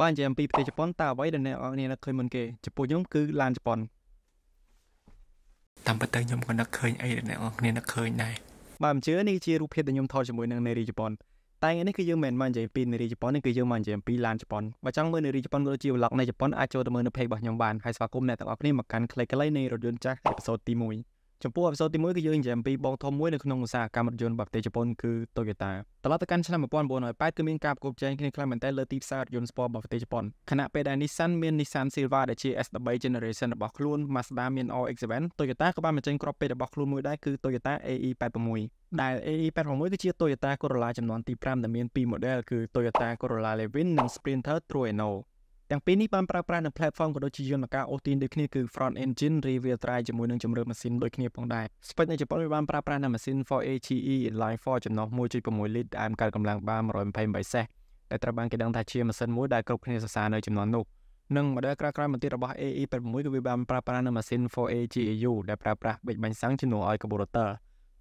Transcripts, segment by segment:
បាទនិយាយអំពីប្រទេសជប៉ុនតើអ្វីដែលអ្នកអរគ្នានឹកឃើញមុនគេចំពោះខ្ញុំគឺឡានជប៉ុនតាមពិតទៅខ្ញុំក៏នឹកឃើញអីដែលអ្នកអរគ្នានឹកឃើញដែរបាទមិនជឿនេះជារូបភាពដែលខ្ញុំថតជាមួយនឹងនារីជប៉ុនតែថ្ងៃនេះគឺយើងមិនមែនមកនិយាយពីនារីជប៉ុននេះគឺយើងមកនិយាយអំពីឡានជប៉ុនបើចង់មើលនារីជប៉ុនក៏ដូចជា vlog នៃជប៉ុនអាចចូលទៅមើលនៅ page របស់ខ្ញុំបានហើយស្វាគមន៍អ្នកទាំងអស់គ្នាមកកាន់ខ្លីៗនៃរថយន្តចាស់អេពីសូតទី1ចំពោះអេពីសូតទី1គឺយើងនិយាយអំពីបងធំមួយនៅក្នុងឧស្សាហកម្មរថយន្តបែបប្រទេសជប៉ុនគឺ Toyota ត្រឡប់ទៅកាន់ឆ្នាំ1908គឺមានការប្រកួតប្រជែងគ្នាខ្លាំងមែនទែនលើទីផ្សាររថយន្ត Sport របស់ប្រទេសជប៉ុនខណៈពេលដែល Nissan មាន Nissan Silva ដែលជា S3 generation របស់ខ្លួន Mazda មាន RX-7 Toyota ក៏បានបញ្ចេញគ្រាប់ពេទ្យរបស់ខ្លួនមួយដែរគឺ Toyota AE86 ដែល AE86 គឺជា Toyota Corolla ចំនួនទី5ដែលមាន2 model គឺ Toyota Corolla Levin និង Sprinter Trueno ទាំងពីរនេះបានប្រើប្រាស់នៅ platform ក៏ដូចជាយន្តការអូសទាញដូចគ្នាគឺ front engine rear drive ជាមួយនឹងជម្រើសម៉ាស៊ីនដូចគ្នាផងដែរ Spec នៅជប៉ុនវាបានប្រើប្រាស់នៅម៉ាស៊ីន 4AGE Inline 4ចំណុះ1.6លីត្រដែលកើតកម្លាំងបាន128សេះដែលត្រូវបានគេដឹងថាជាម៉ាស៊ីនមួយដែលគ្រប់គ្នាសរសើរនៅចំនួននោះនិង model ក្រោយៗមកទៀតរបស់ AE86 គឺវាបានប្រើប្រាស់នៅម៉ាស៊ីន 4AGEU ដែលប្រើប្រាស់បិចបាញ់សាំងជំនួសឲ្យ carburetor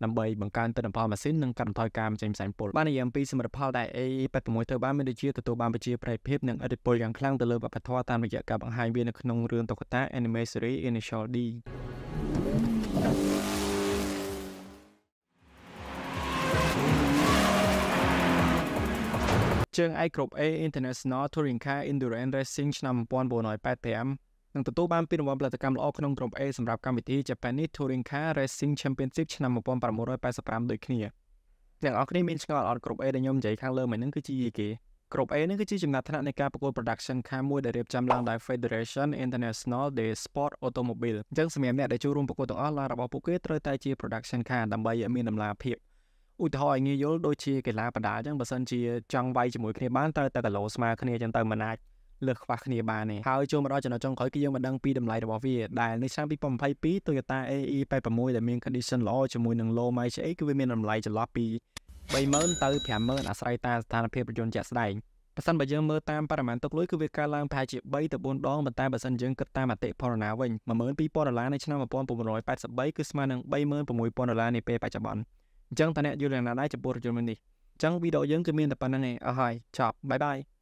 ដើម្បីបង្កើនទិន្នផលម៉ាស៊ីននិងកាត់បន្ថយការបញ្ចេញផ្សែងពុលបាននិយាយអំពីសមិទ្ធផលដែល A86 ធ្វើបានមានដូចជាទទួលបានប្រជាប្រិយភាពនិងឥទ្ធិពលយ៉ាងខ្លាំងទៅលើវប្បធម៌តាមរយៈការបង្ហាញវានៅក្នុងរឿងតុក្កតា Anime Series Initial D ជើងឯកគ្រប់ A International Touring Car Endurance Racing ឆ្នាំ1985នឹងទទួលបានពានរង្វាន់ផលិតកម្មល្អក្នុងក្រុម A សម្រាប់កម្មវិធី Japanese Touring Car Racing Championship ឆ្នាំ1985ដូចគ្នាអ្នកអរគ្នាមានឆ្ងល់អត់ក្រុម A ដែលខ្ញុំនិយាយខាងលើមិញហ្នឹងគឺជាយីគេក្រុម A នេះគឺជាចំណាត់ថ្នាក់នៃការប្រកួត production car មួយដែលរៀបចំឡើងដោយ Federation International de Sport Automobile អញ្ចឹងសម្រាប់អ្នកដែលចូលរួមប្រកួតទាំងអស់ឡានរបស់ពួកគេត្រូវតែជា production car ដើម្បីឲ្យមានតម្លាភាពឧទាហរណ៍ឲ្យងាយយល់ដូចជាកីឡាបដាអញ្ចឹងបើសិនជាចង់វាយជាមួយគ្នាបានត្រូវតែគីឡូស្មើគ្នាអញ្ចឹងទៅមិនអាចលើសខ្វះគ្នាបានទេហើយចូលមកដល់ចំណុចចុងក្រោយគឺយើងមិនដឹងពីតម្លៃរបស់វាដែលនៅឆ្នាំ2022 Toyota AE86 ដែលមាន condition ល្អជាមួយនឹង low mileage គឺវាមានតម្លៃចន្លោះពី30000ទៅ50000អាស្រ័យតាមស្ថានភាពរថយន្តជាក់ស្ដែងបើសិនបើយើងមើលតាមបរិមាណទឹកលុយគឺវាកើនឡើងប្រហែលជា3ទៅ4ដងប៉ុន្តែបើសិនយើងគិតតាមអតិផរណាវិញ12000ដុល្លារនៅឆ្នាំ1983គឺស្មើនឹង36000ដុល្លារនាពេលបច្ចុប្បន្នអញ្ចឹងតើអ្នកយល់យ៉ាងណាដែរចំពោះរថយន្តមួយនេះអញ្ចឹងវីដេអូយើងគឺមានតែប៉ុណ្្នឹងឯងអស់ហើយចប់បាយបាយ